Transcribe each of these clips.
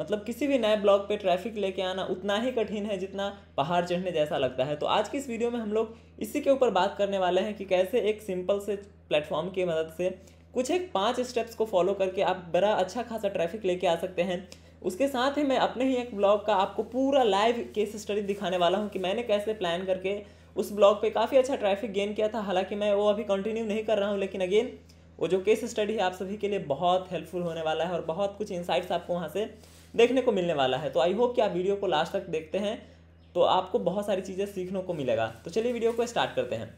मतलब किसी भी नए ब्लॉग पे ट्रैफिक लेके आना उतना ही कठिन है जितना पहाड़ चढ़ने जैसा लगता है तो आज की इस वीडियो में हम लोग इसी के ऊपर बात करने वाले हैं कि कैसे एक सिंपल से प्लेटफॉर्म की मदद से कुछ एक पाँच स्टेप्स को फॉलो करके आप बड़ा अच्छा खासा ट्रैफिक लेके आ सकते हैं उसके साथ ही मैं अपने ही एक ब्लॉग का आपको पूरा लाइव केस स्टडी दिखाने वाला हूँ कि मैंने कैसे प्लान करके उस ब्लॉग पे काफ़ी अच्छा ट्रैफिक गेन किया था हालांकि मैं वो अभी कंटिन्यू नहीं कर रहा हूँ लेकिन अगेन वो जो केस स्टडी है आप सभी के लिए बहुत हेल्पफुल होने वाला है और बहुत कुछ इंसाइट्स आपको वहाँ से देखने को मिलने वाला है तो आई होप कि आप वीडियो को लास्ट तक देखते हैं तो आपको बहुत सारी चीज़ें सीखने को मिलेगा तो चलिए वीडियो को स्टार्ट करते हैं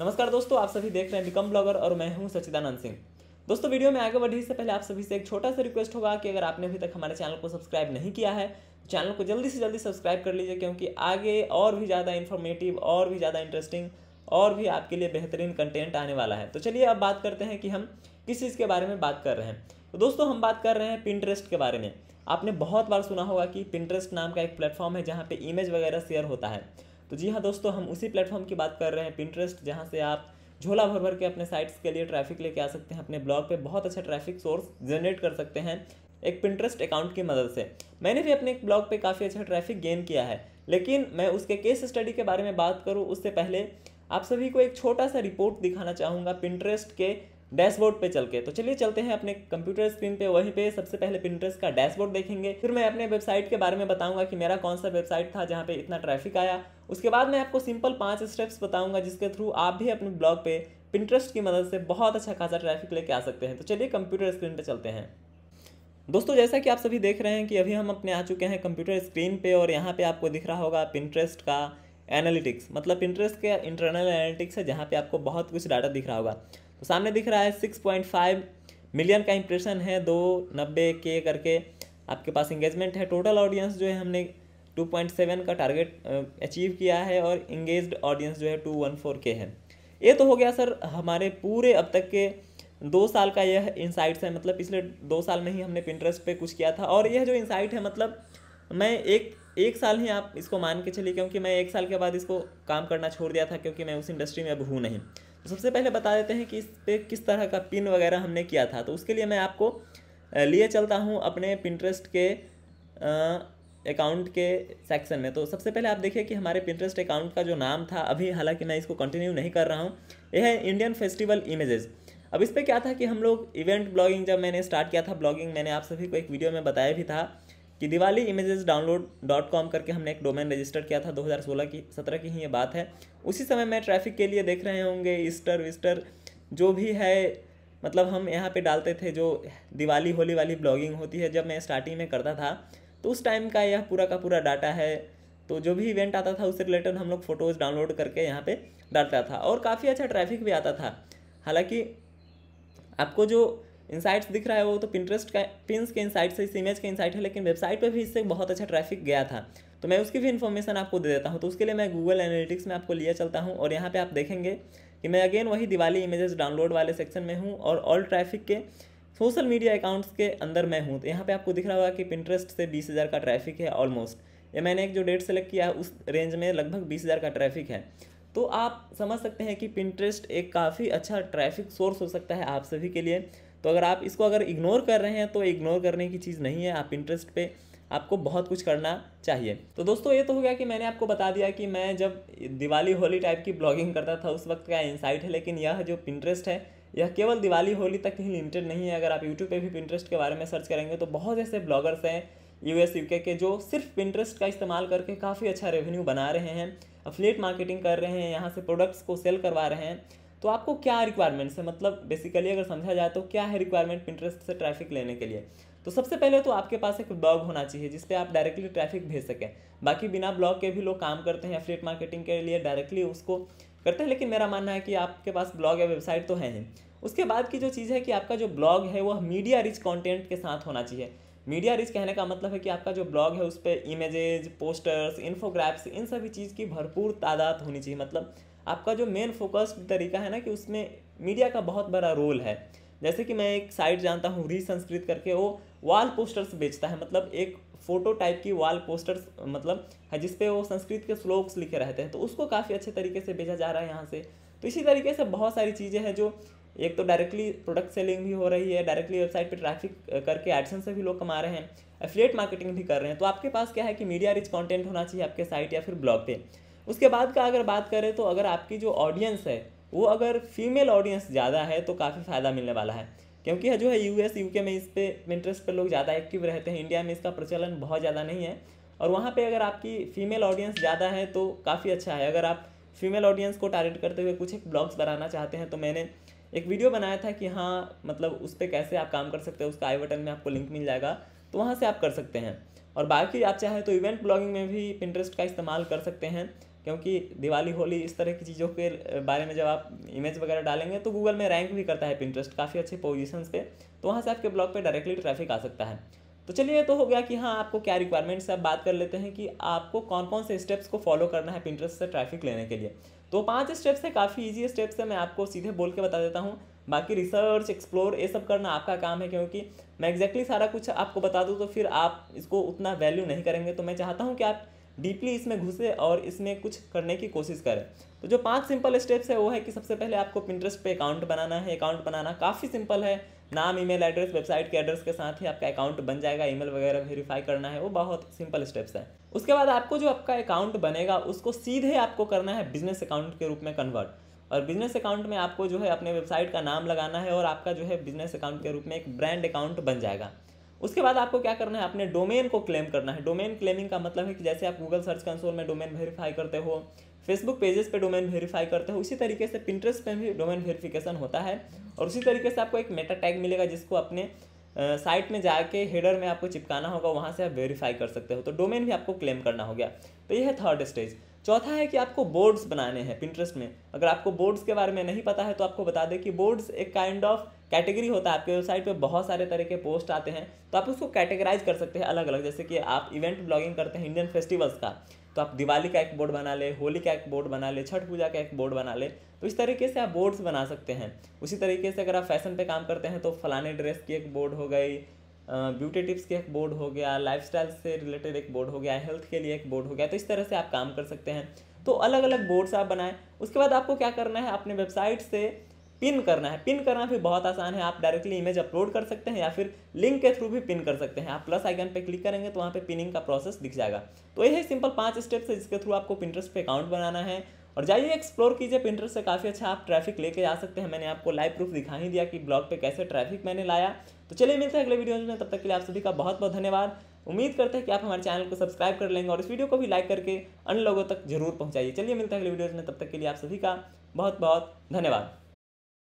नमस्कार दोस्तों आप सभी देख रहे हैं बिकम ब्लॉगर और मैं हूं सचिदानंद सिंह दोस्तों वीडियो में आगे बढ़ने से पहले आप सभी से एक छोटा सा रिक्वेस्ट होगा कि अगर आपने अभी तक हमारे चैनल को सब्सक्राइब नहीं किया है तो चैनल को जल्दी से जल्दी सब्सक्राइब कर लीजिए क्योंकि आगे और भी ज़्यादा इन्फॉर्मेटिव और भी ज़्यादा इंटरेस्टिंग और भी आपके लिए बेहतरीन कंटेंट आने वाला है तो चलिए अब बात करते हैं कि हम किस चीज़ के बारे में बात कर रहे हैं तो दोस्तों हम बात कर रहे हैं पिंटरेस्ट के बारे में आपने बहुत बार सुना होगा कि पिंटरेस्ट नाम का एक प्लेटफॉर्म है जहाँ पे इमेज वगैरह शेयर होता है तो जी हाँ दोस्तों हम उसी प्लेटफॉर्म की बात कर रहे हैं पिंटरेस्ट जहाँ से आप झोला भर भर के अपने साइट्स के लिए ट्रैफिक लेके आ सकते हैं अपने ब्लॉग पे बहुत अच्छा ट्रैफिक सोर्स जनरेट कर सकते हैं एक पिंटरेस्ट अकाउंट की मदद से मैंने भी अपने एक ब्लॉग पे काफ़ी अच्छा ट्रैफिक गेन किया है लेकिन मैं उसके केस स्टडी के बारे में बात करूँ उससे पहले आप सभी को एक छोटा सा रिपोर्ट दिखाना चाहूँगा पिंटरेस्ट के डैशबोर्ड पे चल के तो चलिए चलते हैं अपने कंप्यूटर स्क्रीन पे वहीं पे सबसे पहले पिंटरेस्ट का डैशबोर्ड देखेंगे फिर मैं अपने वेबसाइट के बारे में बताऊंगा कि मेरा कौन सा वेबसाइट था जहाँ पे इतना ट्रैफिक आया उसके बाद मैं आपको सिंपल पांच स्टेप्स बताऊंगा जिसके थ्रू आप भी अपने ब्लॉग पे पिंटरेस्ट की मदद से बहुत अच्छा खासा ट्रैफिक लेके आ सकते हैं तो चलिए कंप्यूटर स्क्रीन पर चलते हैं दोस्तों जैसा कि आप सभी देख रहे हैं कि अभी हम अपने आ चुके हैं कंप्यूटर स्क्रीन पर और यहाँ पर आपको दिख रहा होगा पिंटरेस्ट का एनालिटिक्स मतलब पिंटरेस्ट के इंटरनल एनालिटिक्स है जहाँ पे आपको बहुत कुछ डाटा दिख रहा होगा तो सामने दिख रहा है सिक्स पॉइंट फाइव मिलियन का इंप्रेशन है दो नब्बे के करके आपके पास इंगेजमेंट है टोटल ऑडियंस जो है हमने टू पॉइंट सेवन का टारगेट अचीव किया है और इंगेज ऑडियंस जो है टू वन फोर के है ये तो हो गया सर हमारे पूरे अब तक के दो साल का यह इंसाइट्स है मतलब पिछले दो साल में ही हमने पिंटरेस्ट पे कुछ किया था और यह जो इंसाइट है मतलब मैं एक एक साल ही आप इसको मान के चलिए क्योंकि मैं एक साल के बाद इसको काम करना छोड़ दिया था क्योंकि मैं उस इंडस्ट्री में अब हूँ नहीं तो सबसे पहले बता देते हैं कि इस पर किस तरह का पिन वगैरह हमने किया था तो उसके लिए मैं आपको लिए चलता हूँ अपने पिंट्रेस्ट के अकाउंट के सेक्शन में तो सबसे पहले आप देखिए कि हमारे पिंट्रेस्ट अकाउंट का जो नाम था अभी हालांकि मैं इसको कंटिन्यू नहीं कर रहा हूँ यह है इंडियन फेस्टिवल इमेजेस अब इस पर क्या था कि हम लोग इवेंट ब्लॉगिंग जब मैंने स्टार्ट किया था ब्लॉगिंग मैंने आप सभी को एक वीडियो में बताया भी था कि Diwali images download dot com करके हमने एक डोमेन रजिस्टर किया था 2016 की 17 की ही ये बात है उसी समय मैं ट्रैफिक के लिए देख रहे होंगे ईस्टर विस्टर जो भी है मतलब हम यहाँ पे डालते थे जो दिवाली होली वाली ब्लॉगिंग होती है जब मैं स्टार्टिंग में करता था तो उस टाइम का यह पूरा का पूरा डाटा है तो जो भी इवेंट आता था उससे रिलेटेड हम लोग फ़ोटोज़ डाउनलोड करके यहाँ पे डालता था और काफ़ी अच्छा ट्रैफिक भी आता था हालांकि आपको जो इनसाइट्स दिख रहा है वो तो पिंटरेस्ट का पिंस के इनसाइट से इस इमेज के इनसाइट है लेकिन वेबसाइट पर भी इससे बहुत अच्छा ट्रैफिक गया था तो मैं उसकी भी इन्फॉर्मेशन आपको दे देता हूँ तो उसके लिए मैं गूगल एनालिटिक्स में आपको लिए चलता हूँ और यहाँ पर आप देखेंगे कि मैं अगेन वही दिवाली इमेजेस डाउनलोड वाले सेक्शन में हूँ और ऑल ट्रैफिक के सोशल मीडिया अकाउंट्स के अंदर मैं हूँ तो यहाँ पे आपको दिख रहा होगा कि पिंटरेस्ट से बीस हज़ार का ट्रैफिक है ऑलमोस्ट ये मैंने एक जो डेट सेलेक्ट किया है उस रेंज में लगभग बीस हज़ार का ट्रैफिक है तो आप समझ सकते हैं कि पिंटरेस्ट एक काफ़ी अच्छा ट्रैफिक सोर्स हो सकता है आप सभी के लिए तो अगर आप इसको अगर इग्नोर कर रहे हैं तो इग्नोर करने की चीज़ नहीं है आप इंटरेस्ट पे आपको बहुत कुछ करना चाहिए तो दोस्तों ये तो हो गया कि मैंने आपको बता दिया कि मैं जब दिवाली होली टाइप की ब्लॉगिंग करता था उस वक्त का इंसाइट है लेकिन यह जो पिंटरेस्ट है यह केवल दिवाली होली तक ही लिमिटेड नहीं है अगर आप यूट्यूब पे भी पिंटरेस्ट के बारे में सर्च करेंगे तो बहुत ऐसे ब्लॉगर्स हैं एस यू के जो सिर्फ पिंटरेस्ट का इस्तेमाल करके काफ़ी अच्छा रेवेन्यू बना रहे हैं अफिलेट मार्केटिंग कर रहे हैं यहाँ से प्रोडक्ट्स को सेल करवा रहे हैं तो आपको क्या रिक्वायरमेंट्स है मतलब बेसिकली अगर समझा जाए तो क्या है रिक्वायरमेंट पिंटरेस्ट से ट्रैफिक लेने के लिए तो सबसे पहले तो आपके पास एक ब्लॉग होना चाहिए जिसपे आप डायरेक्टली ट्रैफिक भेज सकें बाकी बिना ब्लॉग के भी लोग काम करते हैं फ्लेट मार्केटिंग के लिए डायरेक्टली उसको करते हैं लेकिन मेरा मानना है कि आपके पास ब्लॉग या वेबसाइट तो है नहीं उसके बाद की जो चीज़ है कि आपका जो ब्लॉग है वह मीडिया रिच कॉन्टेंट के साथ होना चाहिए मीडिया रिच कहने का मतलब है कि आपका जो ब्लॉग है उस पर इमेजेज पोस्टर्स इन्फोग्राफ्स इन सभी चीज़ की भरपूर तादाद होनी चाहिए मतलब आपका जो मेन फोकस तरीका है ना कि उसमें मीडिया का बहुत बड़ा रोल है जैसे कि मैं एक साइट जानता हूँ री संस्कृत करके वो वॉल पोस्टर्स बेचता है मतलब एक फ़ोटो टाइप की वॉल पोस्टर्स मतलब है जिसपे वो संस्कृत के श्लोक्स लिखे रहते हैं तो उसको काफ़ी अच्छे तरीके से बेचा जा रहा है यहाँ से तो इसी तरीके से बहुत सारी चीज़ें हैं जो एक तो डायरेक्टली प्रोडक्ट सेलिंग भी हो रही है डायरेक्टली वेबसाइट पर ट्रैफिक करके एडसन से भी लोग कमा रहे हैं एफिलेट मार्केटिंग भी कर रहे हैं तो आपके पास क्या है कि मीडिया रिच कॉन्टेंट होना चाहिए आपके साइट या फिर ब्लॉग पे उसके बाद का अगर बात करें तो अगर आपकी जो ऑडियंस है वो अगर फीमेल ऑडियंस ज़्यादा है तो काफ़ी फ़ायदा मिलने वाला है क्योंकि जो है यू एस में इस पर इंटरेस्ट पर लोग ज़्यादा एक्टिव रहते हैं इंडिया में इसका प्रचलन बहुत ज़्यादा नहीं है और वहाँ पर अगर आपकी फ़ीमेल ऑडियंस ज़्यादा है तो काफ़ी अच्छा है अगर आप फीमेल ऑडियंस को टारगेट करते हुए कुछ एक ब्लॉग्स बनाना चाहते हैं तो मैंने एक वीडियो बनाया था कि हाँ मतलब उस पर कैसे आप काम कर सकते हैं उसका आई बटन में आपको लिंक मिल जाएगा तो वहाँ से आप कर सकते हैं और बाकी आप चाहे तो इवेंट ब्लॉगिंग में भी पिंटरेस्ट का इस्तेमाल कर सकते हैं क्योंकि दिवाली होली इस तरह की चीज़ों के बारे में जब आप इमेज वगैरह डालेंगे तो गूगल में रैंक भी करता है पिंट्रस्ट काफ़ी अच्छे पोजिशन पे तो वहाँ से आपके ब्लॉग पे डायरेक्टली ट्रैफिक आ सकता है तो चलिए तो हो गया कि हाँ आपको क्या रिक्वायरमेंट्स आप बात कर लेते हैं कि आपको कौन कौन से स्टेप्स को फॉलो करना है पिंट्रस्ट से ट्रैफिक लेने के लिए तो पाँच स्टेप्स है काफ़ी ईजी स्टेप्स है मैं आपको सीधे बोल के बता देता हूँ बाकी रिसर्च एक्सप्लोर ये सब करना आपका काम है क्योंकि मैं एग्जैक्टली सारा कुछ आपको बता दूँ तो फिर आप इसको उतना वैल्यू नहीं करेंगे तो मैं चाहता हूँ कि आप डीपली इसमें घुसे और इसमें कुछ करने की कोशिश करें तो जो पांच सिंपल स्टेप्स है वो है कि सबसे पहले आपको पिंटरेस्ट पे अकाउंट बनाना है अकाउंट बनाना काफ़ी सिंपल है नाम ईमेल एड्रेस वेबसाइट के एड्रेस के साथ ही आपका अकाउंट बन जाएगा ईमेल वगैरह वेरीफाई करना है वो बहुत सिंपल स्टेप्स है उसके बाद आपको जो आपका अकाउंट बनेगा उसको सीधे आपको करना है बिजनेस अकाउंट के रूप में कन्वर्ट और बिजनेस अकाउंट में आपको जो है अपने वेबसाइट का नाम लगाना है और आपका जो है बिजनेस अकाउंट के रूप में एक ब्रांड अकाउंट बन जाएगा उसके बाद आपको क्या करना है अपने डोमेन को क्लेम करना है डोमेन क्लेमिंग का मतलब है कि जैसे आप गूगल सर्च कंसोल में डोमेन वेरीफाई करते हो फेसबुक पेजेस पे डोमेन वेरीफाई करते हो उसी तरीके से प्रिंट्रेस पे भी डोमेन वेरीफिकेशन होता है और उसी तरीके से आपको एक मेटा टैग मिलेगा जिसको अपने साइट में जाके हेडर में आपको चिपकाना होगा वहाँ से आप वेरीफाई कर सकते हो तो डोमेन भी आपको क्लेम करना हो गया तो यह है थर्ड स्टेज चौथा है कि आपको बोर्ड्स बनाने हैं पिंट्रेस्ट में अगर आपको बोर्ड्स के बारे में नहीं पता है तो आपको बता दें कि बोर्ड्स एक काइंड ऑफ कैटेगरी होता है आपके वेबसाइट पे बहुत सारे तरह के पोस्ट आते हैं तो आप उसको कैटेगराइज कर सकते हैं अलग अलग जैसे कि आप इवेंट ब्लॉगिंग करते हैं इंडियन फेस्टिवल्स का तो आप दिवाली का एक बोर्ड बना ले होली का एक बोर्ड बना ले छठ पूजा का एक बोर्ड बना ले तो इस तरीके से आप बोर्ड्स बना सकते हैं उसी तरीके से अगर आप फैशन पे काम करते हैं तो फलाने ड्रेस की एक बोर्ड हो गई ब्यूटी टिप्स के एक बोर्ड हो गया लाइफ से रिलेटेड एक बोर्ड हो गया हेल्थ के लिए एक बोर्ड हो गया तो इस तरह से आप काम कर सकते हैं तो अलग अलग बोर्ड्स आप बनाएं उसके बाद आपको क्या करना है अपने वेबसाइट से पिन करना है पिन करना भी बहुत आसान है आप डायरेक्टली इमेज अपलोड कर सकते हैं या फिर लिंक के थ्रू भी पिन कर सकते हैं आप प्लस आइकन पे क्लिक करेंगे तो वहाँ पे पिनिंग का प्रोसेस दिख जाएगा तो यही सिंपल पांच स्टेप्स है जिसके थ्रू आपको पिंटरेस्ट पे अकाउंट बनाना है और जाइए एक्सप्लोर कीजिए प्रिंटर से काफ़ी अच्छा आप ट्रैफिक लेके आ सकते हैं मैंने आपको लाइव प्रूफ दिखा ही दिया कि ब्लॉग पे कैसे ट्रैफिक मैंने लाया तो चलिए मिलते हैं अगले वीडियो में तब तक के लिए आप सभी का बहुत बहुत धन्यवाद उम्मीद करते हैं कि आप हमारे चैनल को सब्सक्राइब कर लेंगे और इस वीडियो को भी लाइक करके अन्य लोगों तक जरूर पहुँचाइए चलिए मिलते हैं अगले वीडियोज़ में तब तक के लिए आप सभी का बहुत बहुत धन्यवाद